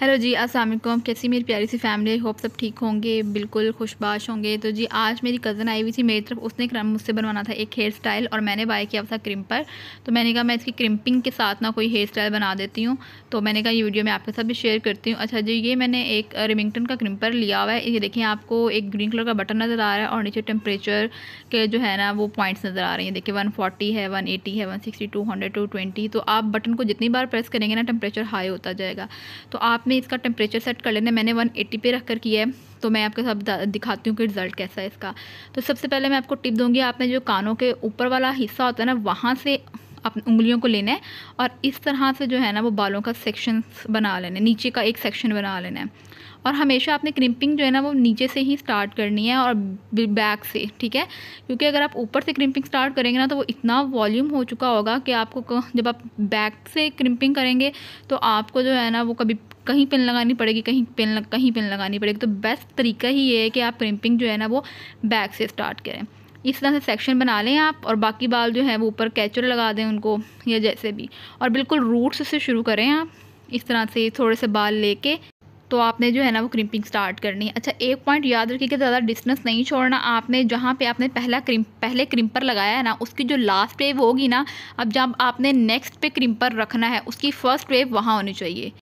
hello जी अस्सलाम वालेकुम कैसी मेरी प्यारी सी फैमिली होप सब ठीक होंगे बिल्कुल खुशबाश होंगे तो जी आज मेरी कज़न आई हुई थी मेरी तरफ उसने क्रम मुझसे बनवाना था एक हेयर स्टाइल और मैंने बाय किया था क्रिम्पर तो मैंने कहा मैं इसकी क्रिम्पिंग के साथ ना कोई हेयर स्टाइल बना देती हूँ तो मैंने कहा ये वीडियो मैं आपके साथ भी शेयर करती हूँ अच्छा जी ये मैंने एक रिमिंगटन का क्रिम्पर लिया हुआ है ये देखें आपको एक ग्रीन कलर का बटन नज़र आ रहा है और नीचे टेम्परेचर के जो है ना वो पॉइंट्स नज़र आ रहे हैं देखिए वन फोर्टी है वन एटी है one sixty two hundred two twenty तो आप बटन को जितनी बार प्रेस करेंगे ना टेम्परेचर हाई होता जाएगा तो आप आपने इसका टेम्परेचर सेट कर लेना मैंने वन एटी पे रख कर किया है तो मैं आपके साथ दिखाती हूँ कि रिज़ल्ट कैसा है इसका तो सबसे पहले मैं आपको टिप दूँगी आपने जो कानों के ऊपर वाला हिस्सा होता है ना वहाँ से अपनी उंगलियों को लेना है और इस तरह से जो है ना वो बालों का सेक्शन बना लेना है नीचे का एक सेक्शन बना लेना है और हमेशा आपने क्रिम्पिंग जो है ना वो नीचे से ही स्टार्ट करनी है और बैक से ठीक है क्योंकि अगर आप ऊपर से क्रिम्पिंग स्टार्ट करेंगे ना तो वो इतना वॉल्यूम हो चुका होगा कि आपको जब आप बैक से क्रिम्पिंग करेंगे तो आपको जो है ना वो कभी कहीं पेन लगानी पड़ेगी कहीं पेन लग, कहीं पेन लगानी पड़ेगी तो बेस्ट तरीका ही ये है कि आप क्रिम्पिंग जो है ना वो बैक से स्टार्ट करें इस तरह से सेक्शन बना लें आप और बाकी बाल जो है वो ऊपर कैचर लगा दें उनको या जैसे भी और बिल्कुल रूट्स से शुरू करें आप इस तरह से थोड़े से बाल लेके तो आपने जो है ना वो क्रिम्पिंग स्टार्ट करनी है अच्छा एक पॉइंट याद रखिए कि ज़्यादा डिस्टेंस नहीं छोड़ना आपने जहाँ पे आपने पहला क्रिम पहले क्रिम्पर लगाया है ना उसकी जो लास्ट वेव होगी ना अब जब आपने नेक्स्ट पे क्रिम्पर रखना है उसकी फ़र्स्ट वेव वहाँ होनी चाहिए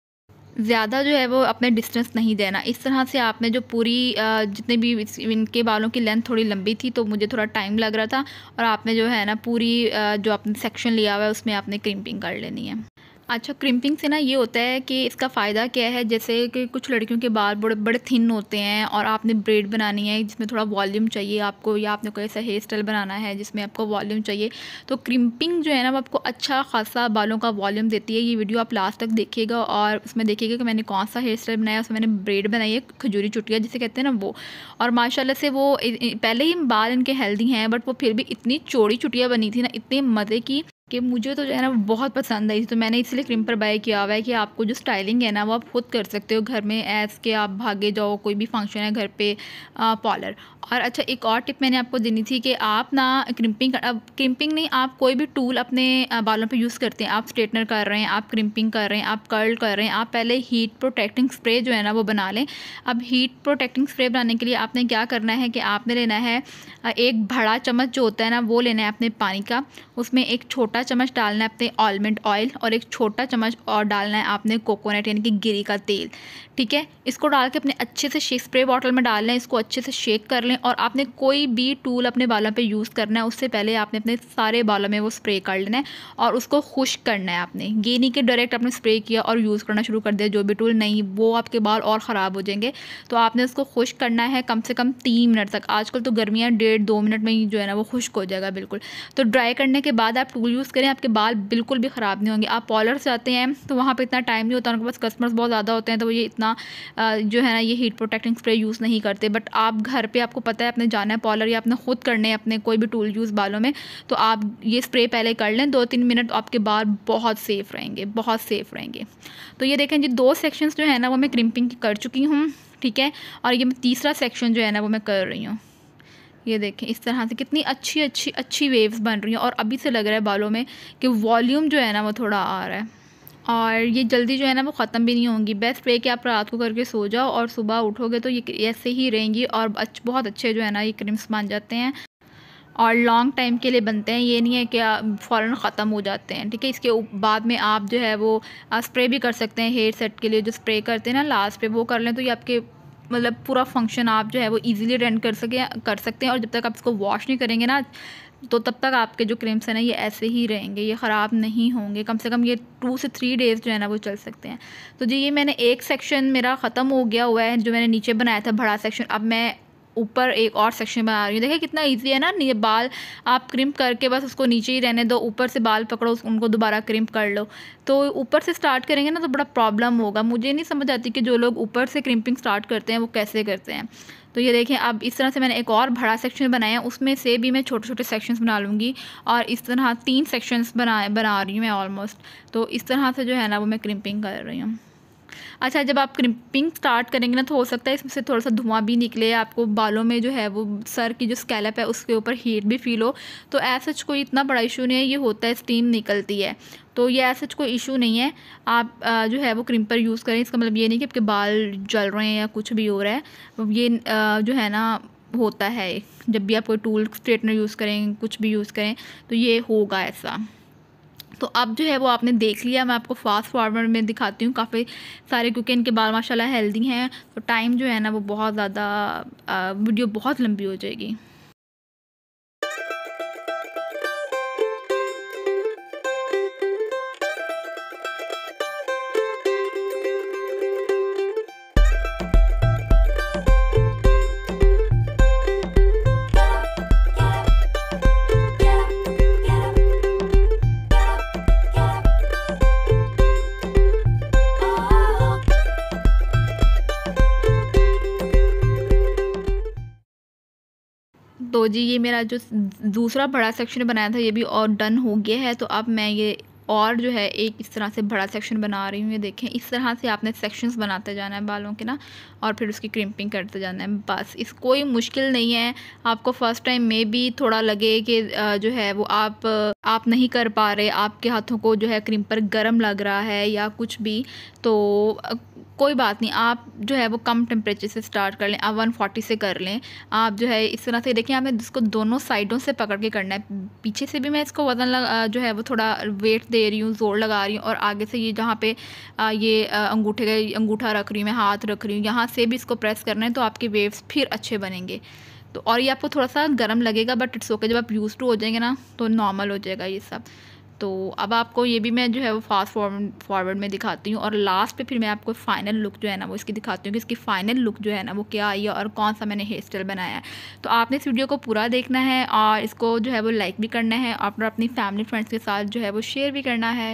ज़्यादा जो है वो अपने डिस्टेंस नहीं देना इस तरह से आपने जो पूरी जितने भी इनके बालों की लेंथ थोड़ी लंबी थी तो मुझे थोड़ा टाइम लग रहा था और आपने जो है ना पूरी जो आपने सेक्शन लिया हुआ है उसमें आपने क्रिम्पिंग कर लेनी है अच्छा क्रिम्पिंग से ना ये होता है कि इसका फ़ायदा क्या है जैसे कि कुछ लड़कियों के बाल बड़े बड़े थिन होते हैं और आपने ब्रेड बनानी है जिसमें थोड़ा वॉल्यूम चाहिए आपको या आपने कोई ऐसा हेयर स्टाइल बनाना है जिसमें आपको वॉल्यूम चाहिए तो क्रिम्पिंग जो है ना वो आपको अच्छा खासा बालों का वॉल्यूम देती है ये वीडियो आप लास्ट तक देखिएगा और उसमें देखिएगा कि मैंने कौन सा हेयर स्टाइल बनाया उसमें मैंने ब्रेड बनाई है खजूरी चुटिया जिसे कहते हैं ना वो और माशाला से वो पहले ही बाल इनके हेल्दी हैं बट वो फिर भी इतनी चौड़ी चुटिया बनी थी ना इतने मज़े की कि मुझे तो जो है ना बहुत पसंद आई तो मैंने इसलिए क्रिम्पर बाय किया हुआ है कि आपको जो स्टाइलिंग है ना वो आप खुद कर सकते हो घर में ऐस के आप भागे जाओ कोई भी फंक्शन है घर पे पॉलर और अच्छा एक और टिप मैंने आपको देनी थी कि आप ना क्रिम्पिंग अब क्रिम्पिंग नहीं आप कोई भी टूल अपने बालों पर यूज़ करते हैं आप स्ट्रेटनर कर रहे हैं आप क्रिम्पिंग कर रहे हैं आप कर्ल कर रहे हैं आप पहले हीट प्रोटेक्टिंग स्प्रे जो है ना वो बना लें अब हीट प्रोटेक्टिंग स्प्रे बनाने के लिए आपने क्या करना है कि आपने लेना है एक बड़ा चम्मच जो होता है ना वो लेना है अपने पानी का उसमें एक छोटा बड़ा चम्मच डालना है अपने ऑलमंड ऑयल और एक छोटा चम्मच और डालना है आपने कोकोनट यानी कि गिरी का तेल ठीक है इसको डाल के अपने अच्छे से शेक स्प्रे बॉटल में डालना लें इसको अच्छे से शेक कर लें और आपने कोई भी टूल अपने बालों पर यूज़ करना है उससे पहले आपने अपने सारे बालों में वो स्प्रे कर लेना है और उसको खुश्क करना है आपने ये नहीं कि डायरेक्ट आपने स्प्रे किया और यूज़ करना शुरू कर दिया जो भी टूल नहीं वो आपके बाल और ख़राब हो जाएंगे तो आपने उसको खुश्क करना है कम से कम तीन मिनट तक आजकल तो गर्मियाँ डेढ़ दो मिनट में ही जो है ना वो खुश्क हो जाएगा बिल्कुल तो ड्राई करने के बाद आप टूल यूज़ करें आपके बाल बिल्कुल भी ख़राब नहीं होंगे आप पॉलर से आते हैं तो वहाँ पर इतना टाइम नहीं होता उनके पास कस्टमर्स बहुत ज़्यादा होते हैं तो ये इतना जो है ना ये हीट प्रोटेक्टिंग स्प्रे यूज़ नहीं करते बट आप घर पर आपको पता है अपने जाना है पॉलर या अपने खुद करने हैं अपने कोई भी टूल यूज़ बालों में तो आप ये स्प्रे पहले कर लें दो तीन मिनट आपके बाल बहुत सेफ़ रहेंगे बहुत सेफ़ रहेंगे तो ये देखें जी दो सेक्शंस जो है ना वो मैं क्रिम्पिंग कर चुकी हूँ ठीक है और ये तीसरा सेक्शन जो है ना वो मैं कर रही हूँ ये देखें इस तरह से कितनी अच्छी अच्छी अच्छी वेव्स बन रही हैं और अभी से लग रहा है बालों में कि वॉल्यूम जो है ना वो थोड़ा आ रहा है और ये जल्दी जो है ना वो ख़त्म भी नहीं होंगी बेस्ट वे कि आप रात को करके सो जाओ और सुबह उठोगे तो ये ऐसे ही रहेंगी और अच्छ, बहुत अच्छे जो है ना ये क्रीम्स बन जाते हैं और लॉन्ग टाइम के लिए बनते हैं ये नहीं है कि फ़ौर ख़त्म हो जाते हैं ठीक है इसके बाद में आप जो है वो स्प्रे भी कर सकते हैं हेयर सेट के लिए जो स्प्रे करते हैं ना लास्ट पे वो कर लें तो ये आपके मतलब पूरा फंक्शन आप जो है वो ईजिली अटेंड कर सके कर सकते हैं और जब तक आप इसको वॉश नहीं करेंगे ना तो तब तक आपके जो क्रीम्स हैं ना ये ऐसे ही रहेंगे ये ख़राब नहीं होंगे कम से कम ये टू से थ्री डेज़ जो है ना वो चल सकते हैं तो जी ये मैंने एक सेक्शन मेरा ख़त्म हो गया हुआ है जो मैंने नीचे बनाया था बड़ा सेक्शन अब मैं ऊपर एक और सेक्शन बना रही हूँ देखिए कितना इजी है ना ये बाल आप क्रिम्प करके बस उसको नीचे ही रहने दो ऊपर से बाल पकड़ो उनको दोबारा क्रिम्प कर लो तो ऊपर से स्टार्ट करेंगे ना तो बड़ा प्रॉब्लम होगा मुझे नहीं समझ आती कि जो लोग ऊपर से क्रिम्पिंग स्टार्ट करते हैं वो कैसे करते हैं तो ये देखें अब इस तरह से मैंने एक और बड़ा सेक्शन बनाया उसमें से भी मैं छोटे छोटे सेक्शंस बना लूँगी और इस तरह तीन सेक्शंस बना बना रही हूँ मैं ऑलमोस्ट तो इस तरह से जो है ना वो मैं क्रिम्पिंग कर रही हूँ अच्छा जब आप क्रिम्पिंग स्टार्ट करेंगे ना तो हो सकता है इसमें से थोड़ा सा धुआं भी निकले आपको बालों में जो है वो सर की जो स्कैलप है उसके ऊपर हीट भी फील हो तो ऐसा कोई इतना बड़ा इशू नहीं है ये होता है स्टीम निकलती है तो ये ऐसा कोई इशू नहीं है आप आ, जो है वो क्रिम्पर यूज़ करें इसका मतलब ये नहीं कि आपके बाल जल रहे हैं या कुछ भी हो रहा है ये आ, जो है ना होता है जब भी आप कोई टूल स्ट्रेटनर यूज़ करें कुछ भी यूज़ करें तो ये होगा ऐसा तो अब जो है वो आपने देख लिया मैं आपको फास्ट फॉरवर्ड में दिखाती हूँ काफ़ी सारे क्योंकि इनके बाल माशाल्लाह हेल्दी हैं तो टाइम जो है ना वो बहुत ज़्यादा वीडियो बहुत लंबी हो जाएगी जी ये मेरा जो दूसरा बड़ा सेक्शन बनाया था ये भी और डन हो गया है तो अब मैं ये और जो है एक इस तरह से बड़ा सेक्शन बना रही हूँ ये देखें इस तरह से आपने सेक्शंस बनाते जाना है बालों के ना और फिर उसकी क्रिम्पिंग करते जाना है बस इस कोई मुश्किल नहीं है आपको फ़र्स्ट टाइम में भी थोड़ा लगे कि जो है वो आप आप नहीं कर पा रहे आपके हाथों को जो है क्रिम्पर गर्म लग रहा है या कुछ भी तो कोई बात नहीं आप जो है वो कम टेम्परेचर से स्टार्ट कर लें आप 140 से कर लें आप जो है इस तरह से देखें आपने इसको दोनों साइडों से पकड़ के करना है पीछे से भी मैं इसको वज़न लगा जो है वो थोड़ा वेट दे रही हूँ ज़ोर लगा रही हूँ और आगे से ये जहाँ पे आ, ये अंगूठे का अंगूठा रख रही हूँ मैं हाथ रख रही हूँ यहाँ से भी इसको प्रेस करना है तो आपके वेव्स फिर अच्छे बनेंगे तो और ये आपको थोड़ा सा गर्म लगेगा बट इट्स ओके जब आप यूज़ टू हो जाएंगे ना तो नॉर्मल हो जाएगा ये सब तो अब आपको ये भी मैं जो है वो फास्ट फॉरवर्ड फॉरवर्ड में दिखाती हूँ और लास्ट पे फिर मैं आपको फाइनल लुक जो है ना वो इसकी दिखाती हूँ कि इसकी फाइनल लुक जो है ना वो क्या आई है और कौन सा मैंने हेयर स्टाइल बनाया है तो आपने इस वीडियो को पूरा देखना है और इसको जो है वो लाइक भी करना है और अपनी फैमिली फ्रेंड्स के साथ जो है वो शेयर भी करना है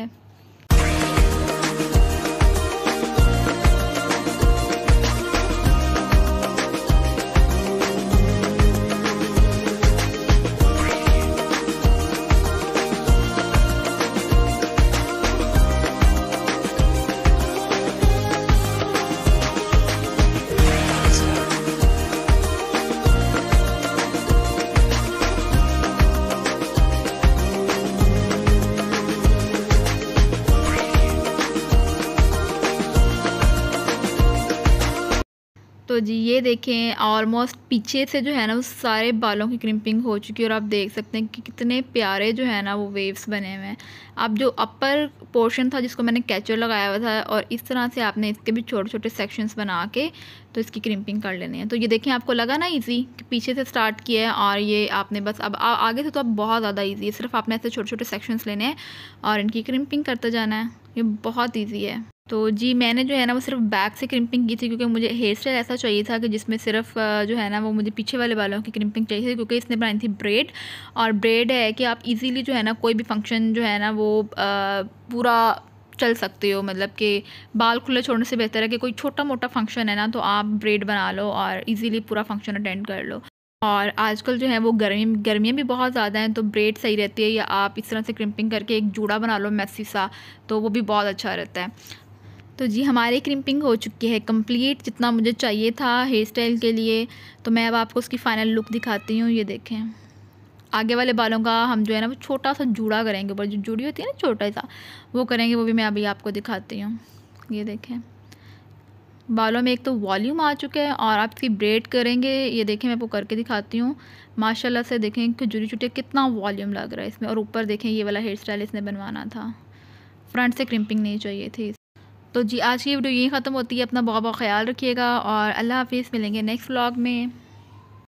तो जी ये देखें ऑलमोस्ट पीछे से जो है ना वो सारे बालों की क्रिम्पिंग हो चुकी है और आप देख सकते हैं कि कितने प्यारे जो है ना वो वेव्स बने हुए हैं अब जो अपर पोर्शन था जिसको मैंने कैचर लगाया हुआ था और इस तरह से आपने इसके भी छोटे छोटे सेक्शंस बना के तो इसकी क्रिम्पिंग कर लेने हैं तो ये देखें आपको लगा ना ईज़ी कि पीछे से स्टार्ट किया है और ये आपने बस अब आ, आगे से तो अब बहुत ज़्यादा ईजी है सिर्फ आपने ऐसे छोटे छोटे सेक्शंस लेने हैं और इनकी क्रिम्पिंग करते जाना है ये बहुत ईजी है तो जी मैंने जो है ना वो सिर्फ बैक से क्रिम्पिंग की थी क्योंकि मुझे हेयर स्टाइल ऐसा चाहिए था कि जिसमें सिर्फ जो है ना वो मुझे पीछे वाले बालों की क्रिम्पिंग चाहिए थी क्योंकि इसने बनाई थी ब्रेड और ब्रेड है कि आप इजीली जो है ना कोई भी फंक्शन जो है ना वो पूरा चल सकते हो मतलब कि बाल खुले छोड़ने से बेहतर है कि कोई छोटा मोटा फंक्शन है ना तो आप ब्रेड बना लो और ईजीली पूरा फंक्शन अटेंड कर लो और आजकल जो है वो गर्मी गर्मियाँ भी बहुत ज़्यादा हैं तो ब्रेड सही रहती है या आप इस तरह से क्रिम्पिंग करके एक जूड़ा बना लो मैसी सा तो वो भी बहुत अच्छा रहता है तो जी हमारी क्रिम्पिंग हो चुकी है कंप्लीट जितना मुझे चाहिए था हेयर स्टाइल के लिए तो मैं अब आपको उसकी फ़ाइनल लुक दिखाती हूँ ये देखें आगे वाले बालों का हम जो है ना वो छोटा सा जूड़ा करेंगे ऊपर जो जूड़ी होती है ना छोटा सा वो करेंगे वो भी मैं अभी आपको दिखाती हूँ ये देखें बालों में एक तो वॉल्यूम आ चुका है और आप इसकी ब्रेड करेंगे ये देखें मैं आपको करके दिखाती हूँ माशाल्लाह से देखें कि जुड़ी चुटिया कितना वॉल्यूम लग रहा है इसमें और ऊपर देखें ये वाला हेयर स्टाइल इसने बनवाना था फ्रंट से क्रिम्पिंग नहीं चाहिए थी तो जी आज की वीडियो यहीं ख़त्म होती है अपना बहुत बहुत ख्याल रखिएगा और अल्लाह हाफिज़ मिलेंगे नेक्स्ट व्लॉग में